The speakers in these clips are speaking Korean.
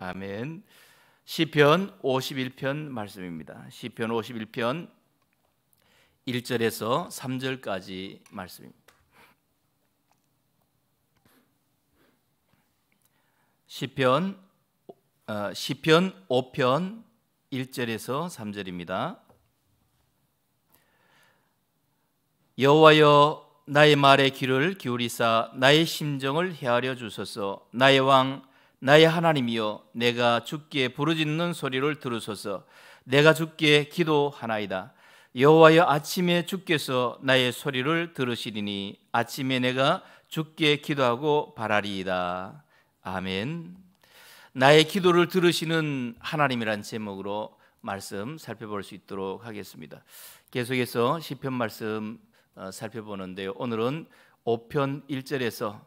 아멘. 시편 51편 말씀입니다. 시편 51편 1절에서 3절까지 말씀입니다. 시편 어, 시편 5편 1절에서 3절입니다. 여호와여 나의 말에 귀를 기울이사 나의 심정을 헤아려 주소서 나의 왕 나의 하나님이여 내가 주께 부르짖는 소리를 들으소서 내가 주께 기도하나이다 여호와여 아침에 주께서 나의 소리를 들으시리니 아침에 내가 주께 기도하고 바라리이다 아멘 나의 기도를 들으시는 하나님이란 제목으로 말씀 살펴볼 수 있도록 하겠습니다 계속해서 시편 말씀 어, 살펴보는데요 오늘은 5편 1절에서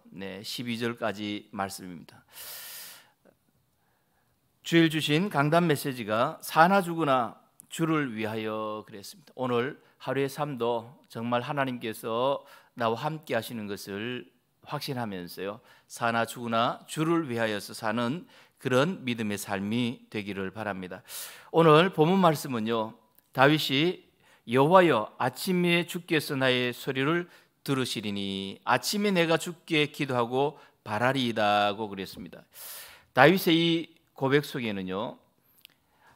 12절까지 말씀입니다 주일 주신 강단 메시지가 사나 죽으나 주를 위하여 그랬습니다. 오늘 하루의 삶도 정말 하나님께서 나와 함께 하시는 것을 확신하면서요. 사나 죽으나 주를 위하여서 사는 그런 믿음의 삶이 되기를 바랍니다. 오늘 본문 말씀은요. 다윗이 여호와여 아침에 주께서 나의 소리를 들으시리니 아침에 내가 주께 기도하고 바라리이다고 그랬습니다. 다윗의 이 고백 속에는요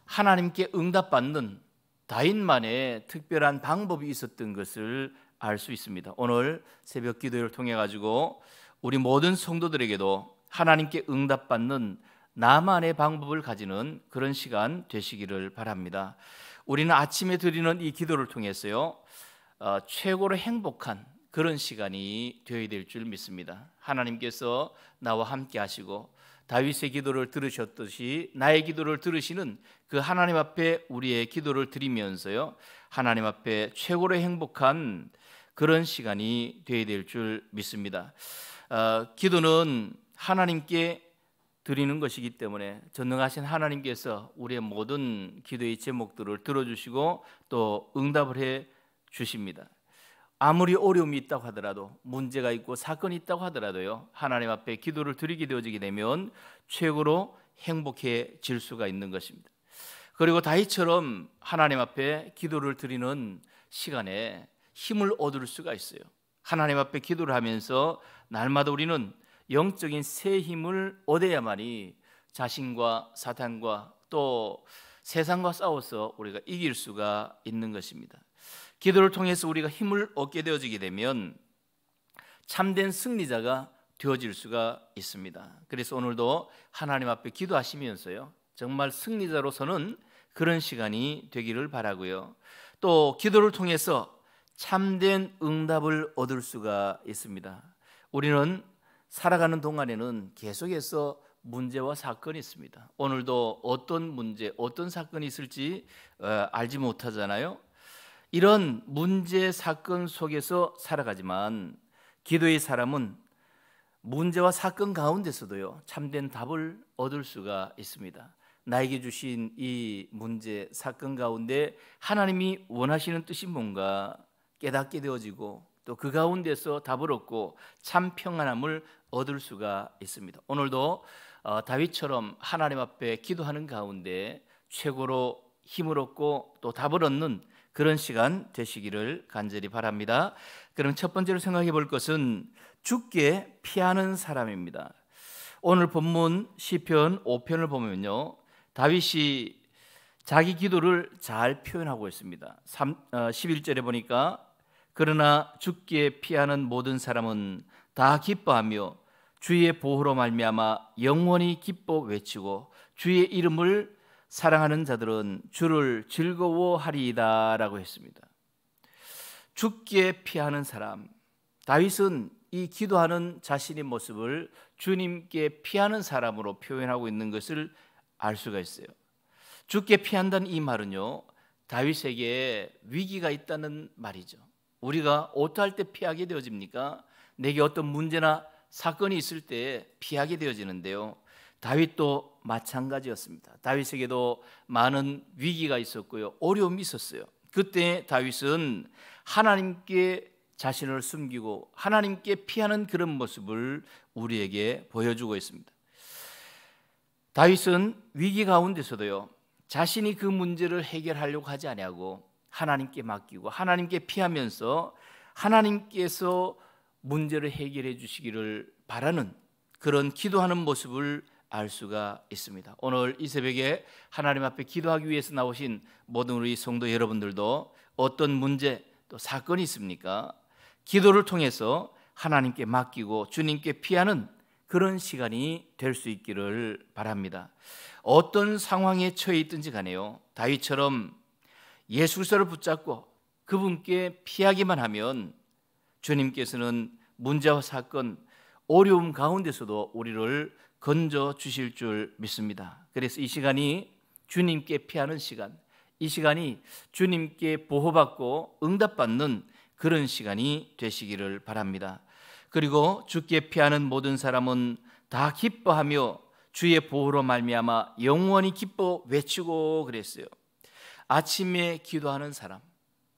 하나님께 응답받는 다인만의 특별한 방법이 있었던 것을 알 수 있습니다. 오늘 새벽 기도를 통해 가지고 우리 모든 성도들에게도 하나님께 응답받는 나만의 방법을 가지는 그런 시간 되시기를 바랍니다. 우리는 아침에 드리는 이 기도를 통해서요 어, 최고로 행복한 그런 시간이 되어야 될 줄 믿습니다. 하나님께서 나와 함께 하시고 다윗의 기도를 들으셨듯이 나의 기도를 들으시는 그 하나님 앞에 우리의 기도를 드리면서요. 하나님 앞에 최고로 행복한 그런 시간이 되어야 될 줄 믿습니다. 어, 기도는 하나님께 드리는 것이기 때문에 전능하신 하나님께서 우리의 모든 기도의 제목들을 들어주시고 또 응답을 해 주십니다. 아무리 어려움이 있다고 하더라도 문제가 있고 사건이 있다고 하더라도요. 하나님 앞에 기도를 드리게 되어지게 되면 최고로 행복해질 수가 있는 것입니다. 그리고 다윗처럼 하나님 앞에 기도를 드리는 시간에 힘을 얻을 수가 있어요. 하나님 앞에 기도를 하면서 날마다 우리는 영적인 새 힘을 얻어야만이 자신과 사탄과 또 세상과 싸워서 우리가 이길 수가 있는 것입니다. 기도를 통해서 우리가 힘을 얻게 되어지게 되면 참된 승리자가 되어질 수가 있습니다. 그래서 오늘도 하나님 앞에 기도하시면서요. 정말 승리자로서는 그런 시간이 되기를 바라고요. 또 기도를 통해서 참된 응답을 얻을 수가 있습니다. 우리는 살아가는 동안에는 계속해서 문제와 사건이 있습니다. 오늘도 어떤 문제, 어떤 사건이 있을지 어, 알지 못하잖아요. 이런 문제 사건 속에서 살아가지만 기도의 사람은 문제와 사건 가운데서도요 참된 답을 얻을 수가 있습니다. 나에게 주신 이 문제 사건 가운데 하나님이 원하시는 뜻이 뭔가 깨닫게 되어지고 또 그 가운데서 답을 얻고 참 평안함을 얻을 수가 있습니다. 오늘도 어, 다윗처럼 하나님 앞에 기도하는 가운데 최고로 힘을 얻고 또 답을 얻는 그런 시간 되시기를 간절히 바랍니다. 그럼 첫 번째로 생각해 볼 것은 죽게 피하는 사람입니다. 오늘 본문 시편 5편을 보면요. 다윗이 자기 기도를 잘 표현하고 있습니다. 3, 어, 11절에 보니까 그러나 죽게 피하는 모든 사람은 다 기뻐하며 주의 보호로 말미암아 영원히 기뻐 외치고 주의 이름을 사랑하는 자들은 주를 즐거워하리이다라고 했습니다. 죽기 피하는 사람 다윗은 이 기도하는 자신의 모습을 주님께 피하는 사람으로 표현하고 있는 것을 알 수가 있어요. 죽게 피한다는 이 말은요. 다윗에게 위기가 있다는 말이죠. 우리가 어떨 때 피하게 되어집니까? 내게 어떤 문제나 사건이 있을 때 피하게 되어지는데요. 다윗도 마찬가지였습니다. 다윗에게도 많은 위기가 있었고요. 어려움이 있었어요. 그때 다윗은 하나님께 자신을 숨기고 하나님께 피하는 그런 모습을 우리에게 보여주고 있습니다. 다윗은 위기 가운데서도요. 자신이 그 문제를 해결하려고 하지 아니하고 하나님께 맡기고 하나님께 피하면서 하나님께서 문제를 해결해 주시기를 바라는 그런 기도하는 모습을 알 수가 있습니다. 오늘 이 새벽에 하나님 앞에 기도하기 위해서 나오신 모든 우리 성도 여러분들도 어떤 문제 또 사건이 있습니까? 기도를 통해서 하나님께 맡기고 주님께 피하는 그런 시간이 될 수 있기를 바랍니다. 어떤 상황에 처해 있든지 간에요. 다윗처럼 예술서를 붙잡고 그분께 피하기만 하면 주님께서는 문제와 사건, 어려움 가운데서도 우리를 건져 주실 줄 믿습니다. 그래서 이 시간이 주님께 피하는 시간, 이 시간이 주님께 보호받고 응답받는 그런 시간이 되시기를 바랍니다. 그리고 주께 피하는 모든 사람은 다 기뻐하며 주의 보호로 말미암아 영원히 기뻐 외치고 그랬어요. 아침에 기도하는 사람,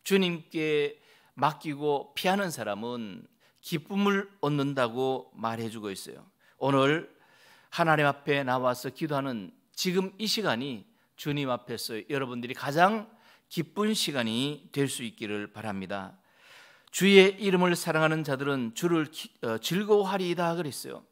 주님께 맡기고 피하는 사람은 기쁨을 얻는다고 말해주고 있어요. 오늘 하나님 앞에 나와서 기도하는 지금 이 시간이 주님 앞에서 여러분들이 가장 기쁜 시간이 될 수 있기를 바랍니다. 주의 이름을 사랑하는 자들은 주를 어, 즐거워하리이다 그랬어요.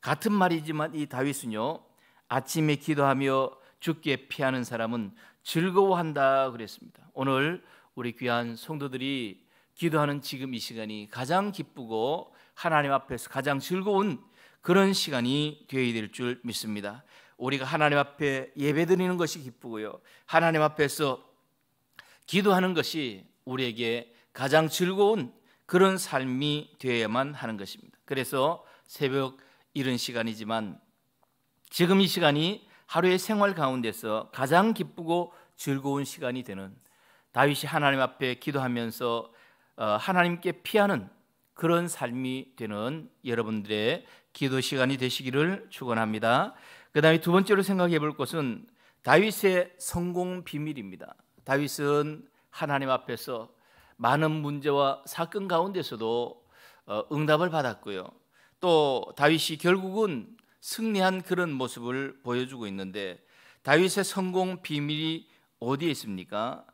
같은 말이지만 이 다윗은요. 아침에 기도하며 죽게 피하는 사람은 즐거워한다 그랬습니다. 오늘 우리 귀한 성도들이 기도하는 지금 이 시간이 가장 기쁘고 하나님 앞에서 가장 즐거운 그런 시간이 되어야 될 줄 믿습니다. 우리가 하나님 앞에 예배드리는 것이 기쁘고요. 하나님 앞에서 기도하는 것이 우리에게 가장 즐거운 그런 삶이 되어야만 하는 것입니다. 그래서 새벽 이른 시간이지만 지금 이 시간이 하루의 생활 가운데서 가장 기쁘고 즐거운 시간이 되는 다윗이 하나님 앞에 기도하면서 어, 하나님께 피하는 그런 삶이 되는 여러분들의 기도 시간이 되시기를 축원합니다. 그다음에 두 번째로 생각해 볼 것은 다윗의 성공 비밀입니다. 다윗은 하나님 앞에서 많은 문제와 사건 가운데서도 어, 응답을 받았고요. 또 다윗이 결국은 승리한 그런 모습을 보여주고 있는데 다윗의 성공 비밀이 어디에 있습니까?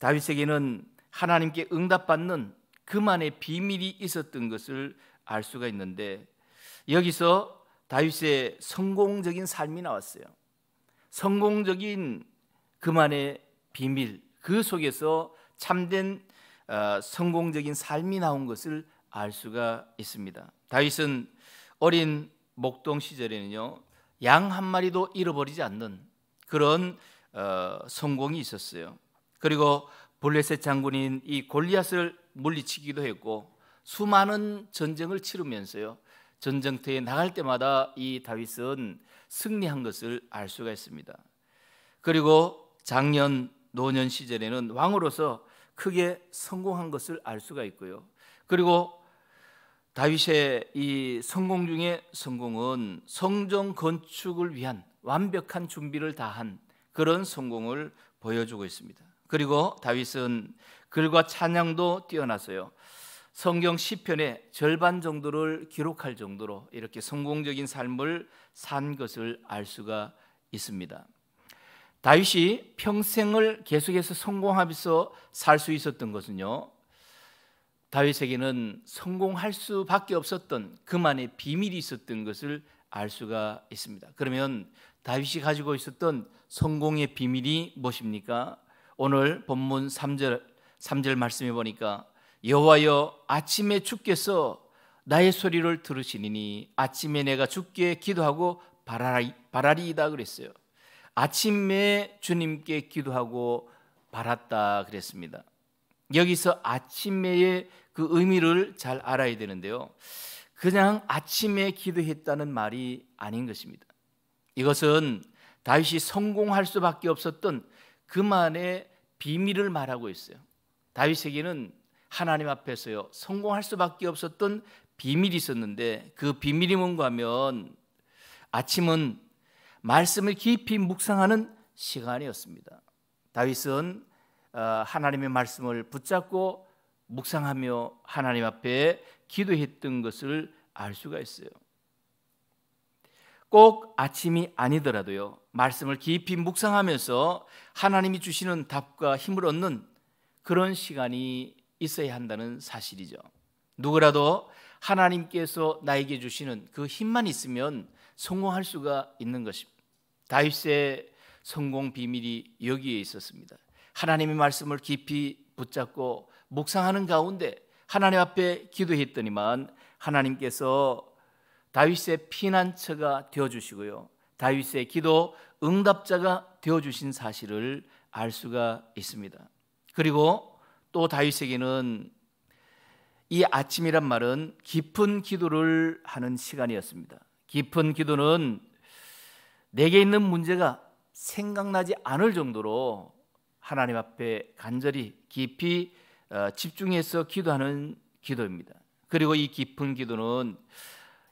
다윗에게는 하나님께 응답받는 그만의 비밀이 있었던 것을 알 수가 있는데 여기서 다윗의 성공적인 삶이 나왔어요. 성공적인 그만의 비밀 그 속에서 참된 어, 성공적인 삶이 나온 것을 알 수가 있습니다. 다윗은 어린 목동 시절에는요 양 한 마리도 잃어버리지 않는 그런 어, 성공이 있었어요. 그리고 블레셋 장군인 이 골리앗을 물리치기도 했고 수많은 전쟁을 치르면서요 전쟁터에 나갈 때마다 이 다윗은 승리한 것을 알 수가 있습니다. 그리고 작년 노년 시절에는 왕으로서 크게 성공한 것을 알 수가 있고요. 그리고 다윗의 이 성공 중에 성공은 성전 건축을 위한 완벽한 준비를 다한 그런 성공을 보여주고 있습니다. 그리고 다윗은 글과 찬양도 뛰어나서요. 성경 시편의 절반 정도를 기록할 정도로 이렇게 성공적인 삶을 산 것을 알 수가 있습니다. 다윗이 평생을 계속해서 성공하면서 살 수 있었던 것은요. 다윗에게는 성공할 수밖에 없었던 그만의 비밀이 있었던 것을 알 수가 있습니다. 그러면 다윗이 가지고 있었던 성공의 비밀이 무엇입니까? 오늘 본문 3절 3절 말씀해 보니까 여호와여 아침에 주께서 나의 소리를 들으시니 니 아침에 내가 주께 기도하고 바라리, 바라리이다 그랬어요. 아침에 주님께 기도하고 바랐다 그랬습니다. 여기서 아침에의 그 의미를 잘 알아야 되는데요. 그냥 아침에 기도했다는 말이 아닌 것입니다. 이것은 다윗이 성공할 수밖에 없었던 그만의 비밀을 말하고 있어요. 다윗에게는 하나님 앞에서요 성공할 수밖에 없었던 비밀이 있었는데 그 비밀이 뭔가 하면 아침은 말씀을 깊이 묵상하는 시간이었습니다. 다윗은 어, 하나님의 말씀을 붙잡고 묵상하며 하나님 앞에 기도했던 것을 알 수가 있어요. 꼭 아침이 아니더라도요. 말씀을 깊이 묵상하면서 하나님이 주시는 답과 힘을 얻는 그런 시간이 있어야 한다는 사실이죠. 누구라도 하나님께서 나에게 주시는 그 힘만 있으면 성공할 수가 있는 것입니다. 다윗의 성공 비밀이 여기에 있었습니다. 하나님의 말씀을 깊이 붙잡고 묵상하는 가운데 하나님 앞에 기도했더니만 하나님께서 다윗의 피난처가 되어 주시고요. 다윗의 기도 응답자가 되어 주신 사실을 알 수가 있습니다. 그리고 또 다윗에게는 이 아침이란 말은 깊은 기도를 하는 시간이었습니다. 깊은 기도는 내게 있는 문제가 생각나지 않을 정도로 하나님 앞에 간절히 깊이 어, 집중해서 기도하는 기도입니다. 그리고 이 깊은 기도는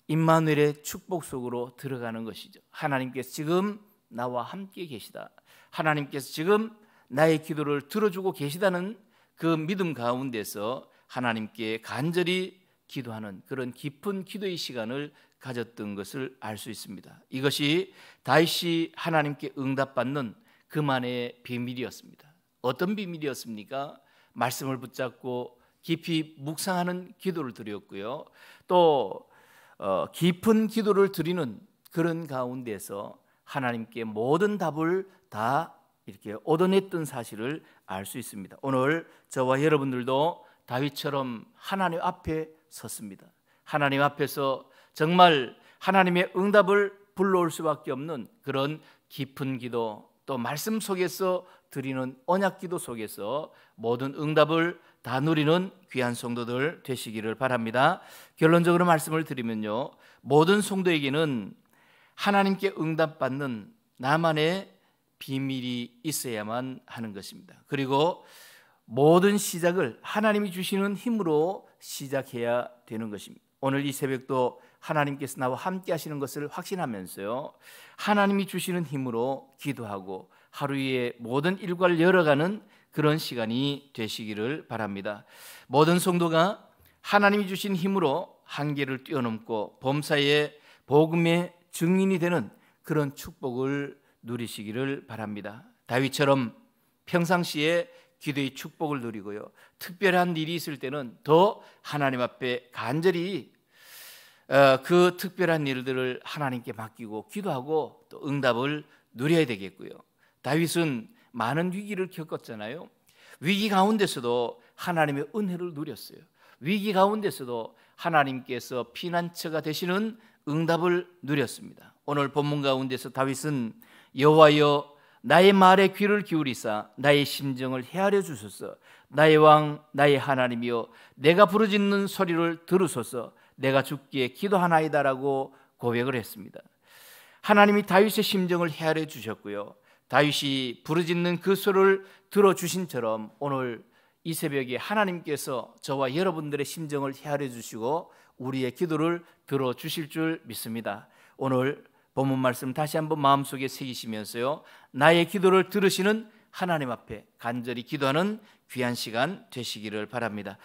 임마누엘의 축복 속으로 들어가는 것이죠. 하나님께서 지금 나와 함께 계시다. 하나님께서 지금 나의 기도를 들어주고 계시다는 그 믿음 가운데서 하나님께 간절히 기도하는 그런 깊은 기도의 시간을 가졌던 것을 알 수 있습니다. 이것이 다윗이 하나님께 응답받는 그만의 비밀이었습니다. 어떤 비밀이었습니까? 말씀을 붙잡고 깊이 묵상하는 기도를 드렸고요. 또 어, 깊은 기도를 드리는 그런 가운데서 하나님께 모든 답을 다 이렇게 얻어냈던 사실을 알 수 있습니다. 오늘 저와 여러분들도 다윗처럼 하나님 앞에 섰습니다. 하나님 앞에서 정말 하나님의 응답을 불러올 수밖에 없는 그런 깊은 기도 또 말씀 속에서 드리는 언약 기도 속에서 모든 응답을 다 누리는 귀한 성도들 되시기를 바랍니다. 결론적으로 말씀을 드리면요. 모든 성도에게는 하나님께 응답받는 나만의 비밀이 있어야만 하는 것입니다. 그리고 모든 시작을 하나님이 주시는 힘으로 시작해야 되는 것입니다. 오늘 이 새벽도 하나님께서 나와 함께 하시는 것을 확신하면서요. 하나님이 주시는 힘으로 기도하고 하루의 모든 일과를 열어가는 그런 시간이 되시기를 바랍니다. 모든 성도가 하나님이 주신 힘으로 한계를 뛰어넘고 범사에 복음의 증인이 되는 그런 축복을 누리시기를 바랍니다. 다윗처럼 평상시에 기도의 축복을 누리고요. 특별한 일이 있을 때는 더 하나님 앞에 간절히 어, 그 특별한 일들을 하나님께 맡기고 기도하고 또 응답을 누려야 되겠고요. 다윗은 많은 위기를 겪었잖아요. 위기 가운데서도 하나님의 은혜를 누렸어요. 위기 가운데서도 하나님께서 피난처가 되시는 응답을 누렸습니다. 오늘 본문 가운데서 다윗은 여호와여 나의 말에 귀를 기울이사 나의 심정을 헤아려 주소서 나의 왕 나의 하나님이여 내가 부르짖는 소리를 들으소서 내가 죽기에 기도하나이다라고 고백을 했습니다. 하나님이 다윗의 심정을 헤아려 주셨고요. 다윗이 부르짖는 그 소리를 들어 주신처럼 오늘 이 새벽에 하나님께서 저와 여러분들의 심정을 헤아려 주시고 우리의 기도를 들어 주실 줄 믿습니다. 오늘 본문 말씀 다시 한번 마음속에 새기시면서요. 나의 기도를 들으시는 하나님 앞에 간절히 기도하는 귀한 시간 되시기를 바랍니다.